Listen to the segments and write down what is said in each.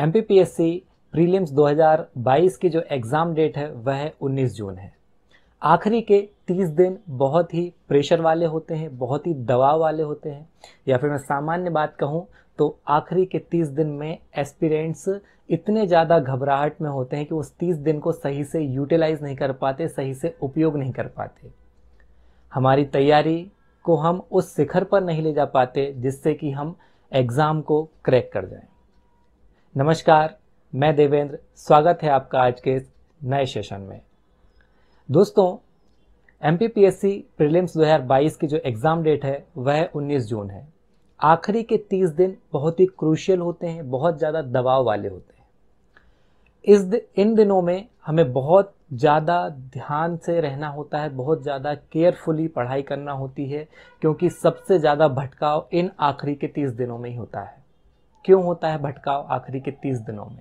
M prelims 2022 की जो exam date है वह 19 जून है आखिरी के 30 दिन बहुत ही प्रेशर वाले होते हैं बहुत ही दबाव वाले होते हैं या फिर मैं सामान्य बात कहूँ तो आखिरी के 30 दिन में एस्पिरेंट्स इतने ज़्यादा घबराहट में होते हैं कि उस 30 दिन को सही से यूटिलाइज नहीं कर पाते सही से उपयोग नहीं कर पाते हमारी तैयारी को हम उस शिखर पर नहीं ले जा पाते जिससे कि हम एग्ज़ाम को क्रैक कर जाएं नमस्कार मैं देवेंद्र स्वागत है आपका आज के इस नए सेशन में दोस्तों M P P S C दो हजार बाईस की जो एग्ज़ाम डेट है वह 19 जून है आखिरी के 30 दिन बहुत ही क्रूशियल होते हैं बहुत ज़्यादा दबाव वाले होते हैं इस दि, इन दिनों में हमें बहुत ज़्यादा ध्यान से रहना होता है बहुत ज़्यादा केयरफुली पढ़ाई करना होती है क्योंकि सबसे ज़्यादा भटकाव इन आखिरी के तीस दिनों में ही होता है क्यों होता है भटकाव आखिरी के तीस दिनों में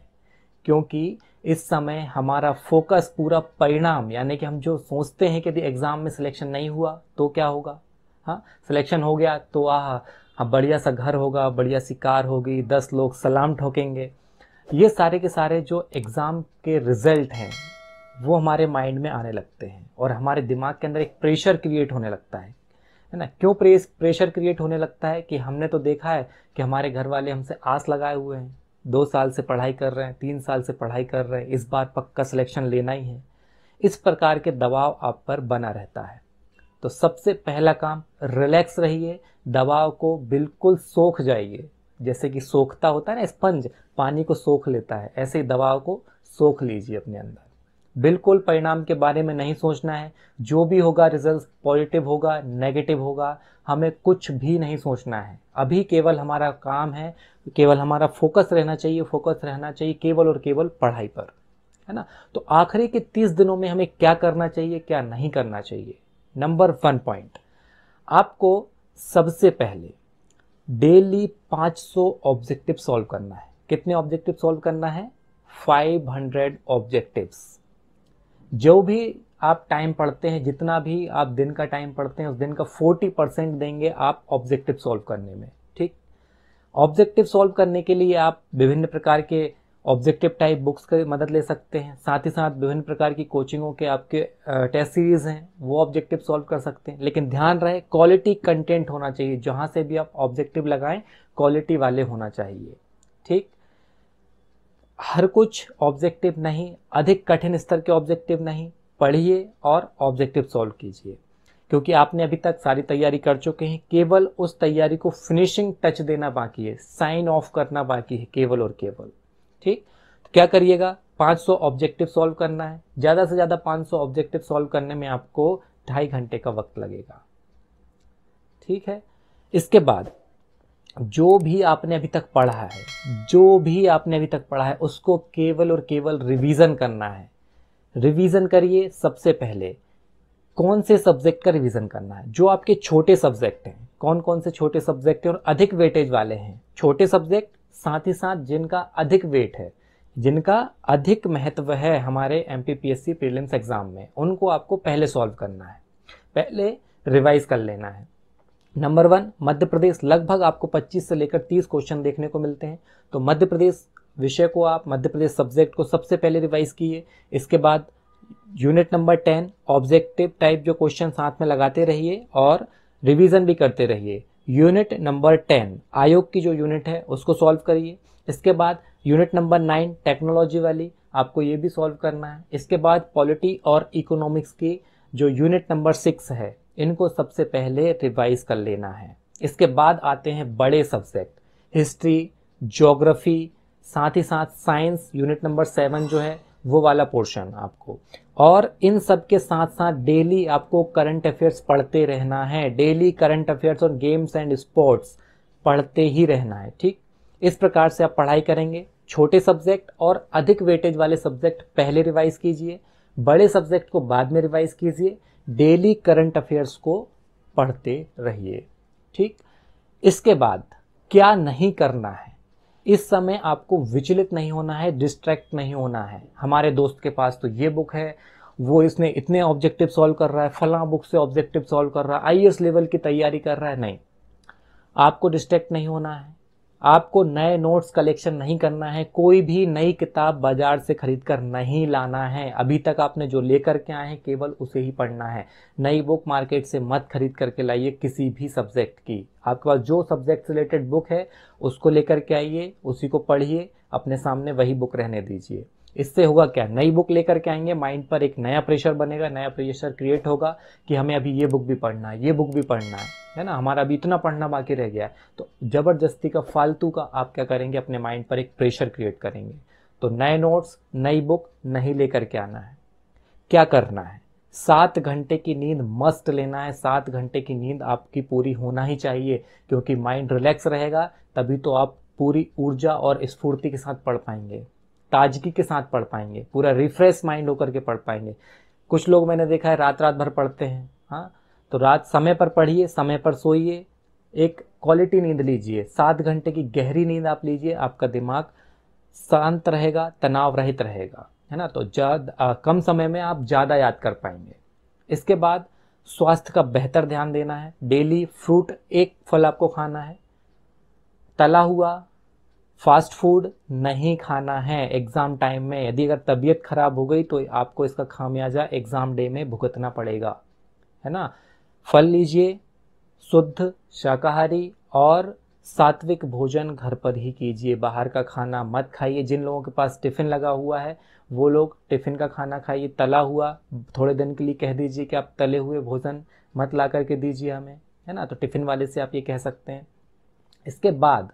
क्योंकि इस समय हमारा फोकस पूरा परिणाम यानी कि हम जो सोचते हैं कि यदि एग्ज़ाम में सिलेक्शन नहीं हुआ तो क्या होगा हाँ सिलेक्शन हो गया तो आह हाँ बढ़िया सा घर होगा बढ़िया सी कार होगी दस लोग सलाम ठोकेंगे ये सारे के सारे जो एग्ज़ाम के रिज़ल्ट हैं वो हमारे माइंड में आने लगते हैं और हमारे दिमाग के अंदर एक प्रेशर क्रिएट होने लगता है है ना क्यों प्रेस प्रेशर क्रिएट होने लगता है कि हमने तो देखा है कि हमारे घर वाले हमसे आस लगाए हुए हैं दो साल से पढ़ाई कर रहे हैं तीन साल से पढ़ाई कर रहे हैं इस बार पक्का सिलेक्शन लेना ही है इस प्रकार के दबाव आप पर बना रहता है तो सबसे पहला काम रिलैक्स रहिए दबाव को बिल्कुल सोख जाइए जैसे कि सोखता होता है ना स्पंज पानी को सोख लेता है ऐसे ही दबाव को सोख लीजिए अपने अंदर बिल्कुल परिणाम के बारे में नहीं सोचना है जो भी होगा रिजल्ट पॉजिटिव होगा नेगेटिव होगा हमें कुछ भी नहीं सोचना है अभी केवल हमारा काम है केवल हमारा फोकस रहना चाहिए फोकस रहना चाहिए केवल और केवल पढ़ाई पर है ना तो आखिरी के तीस दिनों में हमें क्या करना चाहिए क्या नहीं करना चाहिए नंबर वन पॉइंट आपको सबसे पहले डेली 500 ऑब्जेक्टिव सॉल्व करना है कितने ऑब्जेक्टिव सॉल्व करना है 500 ऑब्जेक्टिव्स जो भी आप टाइम पढ़ते हैं जितना भी आप दिन का टाइम पढ़ते हैं उस दिन का फोर्टी परसेंट देंगे आप ऑब्जेक्टिव सॉल्व करने में ठीक ऑब्जेक्टिव सॉल्व करने के लिए आप विभिन्न प्रकार के ऑब्जेक्टिव टाइप बुक्स की मदद ले सकते हैं साथ ही साथ विभिन्न प्रकार की कोचिंगों के आपके टेस्ट सीरीज हैं वो ऑब्जेक्टिव सॉल्व कर सकते हैं लेकिन ध्यान रहे क्वालिटी कंटेंट होना चाहिए जहाँ से भी आप ऑब्जेक्टिव लगाएं क्वालिटी वाले होना चाहिए ठीक हर कुछ ऑब्जेक्टिव नहीं अधिक कठिन स्तर के ऑब्जेक्टिव नहीं पढ़िए और ऑब्जेक्टिव सॉल्व कीजिए क्योंकि आपने अभी तक सारी तैयारी कर चुके हैं केवल उस तैयारी को फिनिशिंग टच देना बाकी है साइन ऑफ करना बाकी है केवल और केवल ठीक तो क्या करिएगा 500 ऑब्जेक्टिव सॉल्व करना है ज़्यादा से ज़्यादा 500 ऑब्जेक्टिव सॉल्व करने में आपको ढाई घंटे का वक्त लगेगा ठीक है इसके बाद जो भी आपने अभी तक पढ़ा है जो भी आपने अभी तक पढ़ा है उसको केवल और केवल रिवीजन करना है रिवीजन करिए सबसे पहले कौन से सब्जेक्ट का रिवीजन करना है जो आपके छोटे सब्जेक्ट हैं कौन कौन से छोटे सब्जेक्ट हैं और अधिक वेटेज वाले हैं छोटे सब्जेक्ट साथ ही साथ जिनका अधिक वेट है जिनका अधिक महत्व है हमारे M P P S C prelims exam में उनको आपको पहले सॉल्व करना है पहले रिवाइज कर लेना है नंबर वन मध्य प्रदेश लगभग आपको 25 से लेकर 30 क्वेश्चन देखने को मिलते हैं तो मध्य प्रदेश विषय को आप मध्य प्रदेश सब्जेक्ट को सबसे पहले रिवाइज किए इसके बाद unit number ten objective type जो क्वेश्चन साथ में लगाते रहिए और रिवीजन भी करते रहिए यूनिट नंबर टेन आयोग की जो यूनिट है उसको सॉल्व करिए इसके बाद यूनिट नंबर नाइन टेक्नोलॉजी वाली आपको ये भी सॉल्व करना है इसके बाद पॉलिटी और इकोनॉमिक्स की जो यूनिट नंबर सिक्स है इनको सबसे पहले रिवाइज कर लेना है इसके बाद आते हैं बड़े सब्जेक्ट हिस्ट्री जोग्राफी साथ ही साथ साइंस यूनिट नंबर सेवन जो है वो वाला पोर्शन आपको और इन सब के साथ साथ डेली आपको करंट अफेयर्स पढ़ते रहना है डेली करंट अफेयर्स और गेम्स एंड स्पोर्ट्स पढ़ते ही रहना है ठीक इस प्रकार से आप पढ़ाई करेंगे छोटे सब्जेक्ट और अधिक वेटेज वाले सब्जेक्ट पहले रिवाइज कीजिए बड़े सब्जेक्ट को बाद में रिवाइज कीजिए डेली करंट अफेयर्स को पढ़ते रहिए ठीक इसके बाद क्या नहीं करना है इस समय आपको विचलित नहीं होना है डिस्ट्रैक्ट नहीं होना है हमारे दोस्त के पास तो ये बुक है वो इसने इतने ऑब्जेक्टिव सॉल्व कर रहा है फलां बुक से ऑब्जेक्टिव सॉल्व कर रहा है आई लेवल e की तैयारी कर रहा है नहीं आपको डिस्ट्रैक्ट नहीं होना है आपको नए नोट्स कलेक्शन नहीं करना है कोई भी नई किताब बाजार से खरीद कर नहीं लाना है अभी तक आपने जो लेकर के आए हैं केवल उसे ही पढ़ना है नई बुक मार्केट से मत खरीद करके लाइए किसी भी सब्जेक्ट की आपके पास जो सब्जेक्ट रिलेटेड बुक है उसको लेकर के आइए उसी को पढ़िए अपने सामने वही बुक रहने दीजिए इससे होगा क्या नई बुक लेकर के आएंगे माइंड पर एक नया प्रेशर बनेगा नया प्रेशर क्रिएट होगा कि हमें अभी ये बुक भी पढ़ना है ये बुक भी पढ़ना है है ना हमारा अभी इतना पढ़ना बाकी रह गया है तो ज़बरदस्ती का फालतू का आप क्या करेंगे अपने माइंड पर एक प्रेशर क्रिएट करेंगे तो नए नोट्स नई बुक नहीं लेकर के आना है क्या करना है सात घंटे की नींद मस्ट लेना है सात घंटे की नींद आपकी पूरी होना ही चाहिए क्योंकि माइंड रिलैक्स रहेगा तभी तो आप पूरी ऊर्जा और स्फूर्ति के साथ पढ़ पाएंगे ताजगी के साथ पढ़ पाएंगे पूरा रिफ्रेश माइंड होकर के पढ़ पाएंगे कुछ लोग मैंने देखा है रात रात भर पढ़ते हैं हाँ तो रात समय पर पढ़िए समय पर सोइए एक क्वालिटी नींद लीजिए सात घंटे की गहरी नींद आप लीजिए आपका दिमाग शांत रहेगा तनाव रहित रहेगा है ना तो ज़्यादा कम समय में आप ज़्यादा याद कर पाएंगे इसके बाद स्वास्थ्य का बेहतर ध्यान देना है डेली फ्रूट एक फल आपको खाना है तला हुआ फास्ट फूड नहीं खाना है एग्ज़ाम टाइम में यदि अगर तबीयत खराब हो गई तो आपको इसका खामियाजा एग्ज़ाम डे में भुगतना पड़ेगा है ना फल लीजिए शुद्ध शाकाहारी और सात्विक भोजन घर पर ही कीजिए बाहर का खाना मत खाइए जिन लोगों के पास टिफ़िन लगा हुआ है वो लोग टिफ़िन का खाना खाइए तला हुआ थोड़े दिन के लिए कह दीजिए कि आप तले हुए भोजन मत ला करके दीजिए हमें है ना तो टिफ़िन वाले से आप ये कह सकते हैं इसके बाद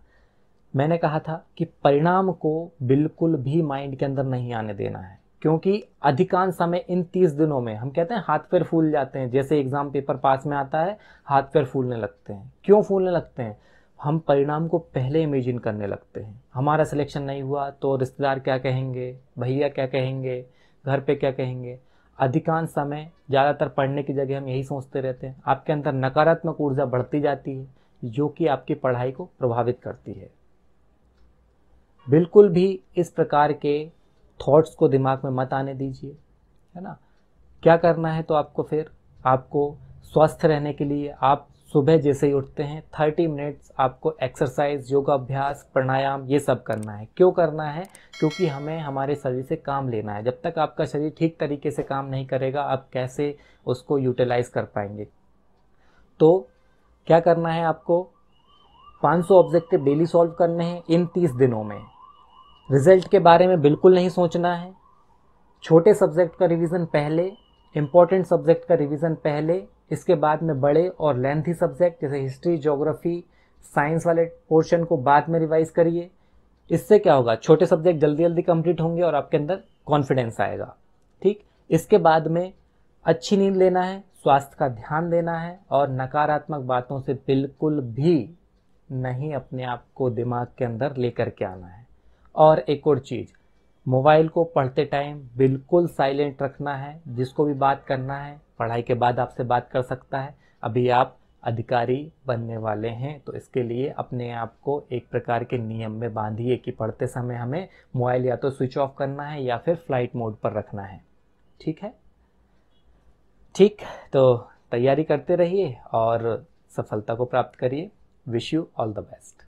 मैंने कहा था कि परिणाम को बिल्कुल भी माइंड के अंदर नहीं आने देना है क्योंकि अधिकांश समय इन तीस दिनों में हम कहते हैं हाथ पैर फूल जाते हैं जैसे एग्ज़ाम पेपर पास में आता है हाथ पैर फूलने लगते हैं क्यों फूलने लगते हैं हम परिणाम को पहले इमेजिन करने लगते हैं हमारा सिलेक्शन नहीं हुआ तो रिश्तेदार क्या कहेंगे भैया क्या कहेंगे घर पे क्या कहेंगे अधिकांश समय ज़्यादातर पढ़ने की जगह हम यही सोचते रहते हैं आपके अंदर नकारात्मक ऊर्जा बढ़ती जाती है जो कि आपकी पढ़ाई को प्रभावित करती है बिल्कुल भी इस प्रकार के थॉट्स को दिमाग में मत आने दीजिए है ना क्या करना है तो आपको फिर आपको स्वस्थ रहने के लिए आप सुबह जैसे ही उठते हैं थर्टी मिनट्स आपको एक्सरसाइज योगा अभ्यास प्राणायाम ये सब करना है क्यों करना है क्योंकि हमें हमारे शरीर से काम लेना है जब तक आपका शरीर ठीक तरीके से काम नहीं करेगा आप कैसे उसको यूटिलाइज कर पाएंगे तो क्या करना है आपको 500 ऑब्जेक्टिव डेली सॉल्व करने हैं इन 30 दिनों में रिजल्ट के बारे में बिल्कुल नहीं सोचना है छोटे सब्जेक्ट का रिवीजन पहले इम्पॉर्टेंट सब्जेक्ट का रिवीजन पहले इसके बाद में बड़े और लेंथी सब्जेक्ट जैसे हिस्ट्री जोग्राफी साइंस वाले पोर्शन को बाद में रिवाइज करिए इससे क्या होगा छोटे सब्जेक्ट जल्दी जल्दी कंप्लीट होंगे और आपके अंदर कॉन्फिडेंस आएगा ठीक इसके बाद में अच्छी नींद लेना है स्वास्थ्य का ध्यान देना है और नकारात्मक बातों से बिल्कुल भी नहीं अपने आप को दिमाग के अंदर लेकर के आना है और एक और चीज़ मोबाइल को पढ़ते टाइम बिल्कुल साइलेंट रखना है जिसको भी बात करना है पढ़ाई के बाद आपसे बात कर सकता है अभी आप अधिकारी बनने वाले हैं तो इसके लिए अपने आप को एक प्रकार के नियम में बांधिए कि पढ़ते समय हमें मोबाइल या तो स्विच ऑफ करना है या फिर फ्लाइट मोड पर रखना है ठीक है ठीक तो तैयारी करते रहिए और सफलता को प्राप्त करिए wish you all the best